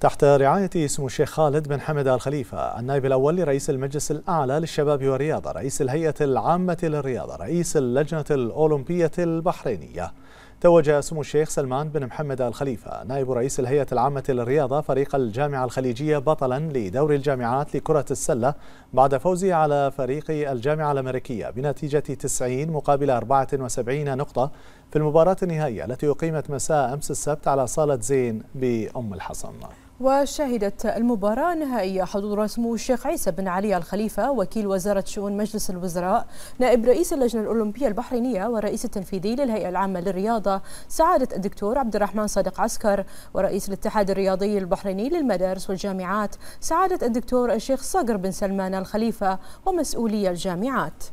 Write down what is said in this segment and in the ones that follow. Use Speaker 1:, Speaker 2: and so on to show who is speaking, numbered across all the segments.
Speaker 1: تحت رعاية سمو الشيخ خالد بن حمد آل خليفة النائب الأول لرئيس المجلس الأعلى للشباب والرياضة رئيس الهيئة العامة للرياضة رئيس اللجنة الأولمبية البحرينية توج سمو الشيخ سلمان بن محمد آل خليفة نائب رئيس الهيئة العامة للرياضة فريق الجامعة الخليجية بطلا لدور الجامعات لكرة السلة بعد فوزه على فريق الجامعة الأمريكية بنتيجة 90 مقابل 74 نقطة في المباراة النهائية التي أقيمت مساء أمس السبت على صالة زين بأم الحصن
Speaker 2: وشهدت المباراة النهائية حضور سمو الشيخ عيسى بن علي الخليفة وكيل وزارة شؤون مجلس الوزراء نائب رئيس اللجنة الأولمبية البحرينية والرئيس التنفيذي للهيئة العامة للرياضة سعادة الدكتور عبد الرحمن صادق عسكر ورئيس الاتحاد الرياضي البحريني للمدارس والجامعات سعادة الدكتور الشيخ صقر بن سلمان الخليفة ومسؤولي الجامعات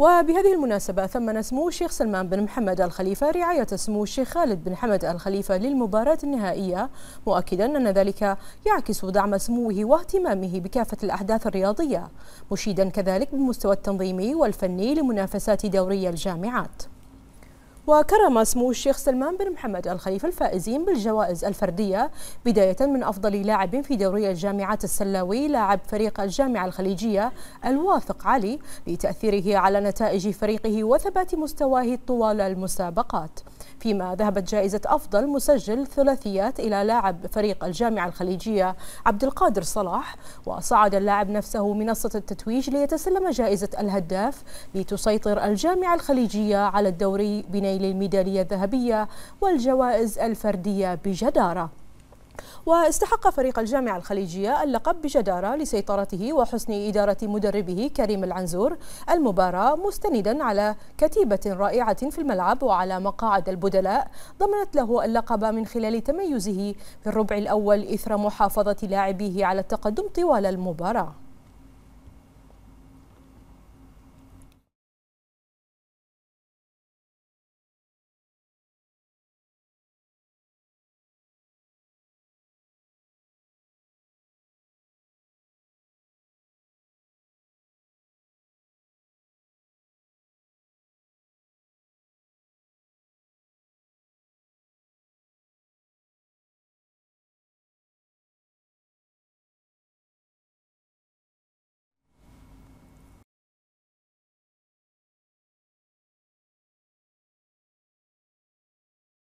Speaker 2: وبهذه المناسبة ثمن سمو الشيخ سلمان بن محمد الخليفة رعاية سمو الشيخ خالد بن حمد الخليفة للمباراة النهائية مؤكدا أن ذلك يعكس دعم سموه واهتمامه بكافة الأحداث الرياضية مشيدا كذلك بالمستوى التنظيمي والفني لمنافسات دوري الجامعات وكرم سمو الشيخ سلمان بن محمد الخليفة الفائزين بالجوائز الفردية بداية من أفضل لاعب في دوري الجامعات السلاوي لاعب فريق الجامعة الخليجية الواثق علي لتأثيره على نتائج فريقه وثبات مستواه طوال المسابقات فيما ذهبت جائزة أفضل مسجل ثلاثيات إلى لاعب فريق الجامعة الخليجية عبد القادر صلاح وصعد اللاعب نفسه منصة التتويج ليتسلم جائزة الهداف لتسيطر الجامعة الخليجية على الدوري بنيل الميدالية الذهبية والجوائز الفردية بجدارة واستحق فريق الجامعة الخليجية اللقب بجدارة لسيطرته وحسن إدارة مدربه كريم العنزور المباراة مستندا على كتيبة رائعة في الملعب وعلى مقاعد البدلاء ضمنت له اللقب من خلال تميزه في الربع الأول إثر محافظة لاعبيه على التقدم طوال المباراة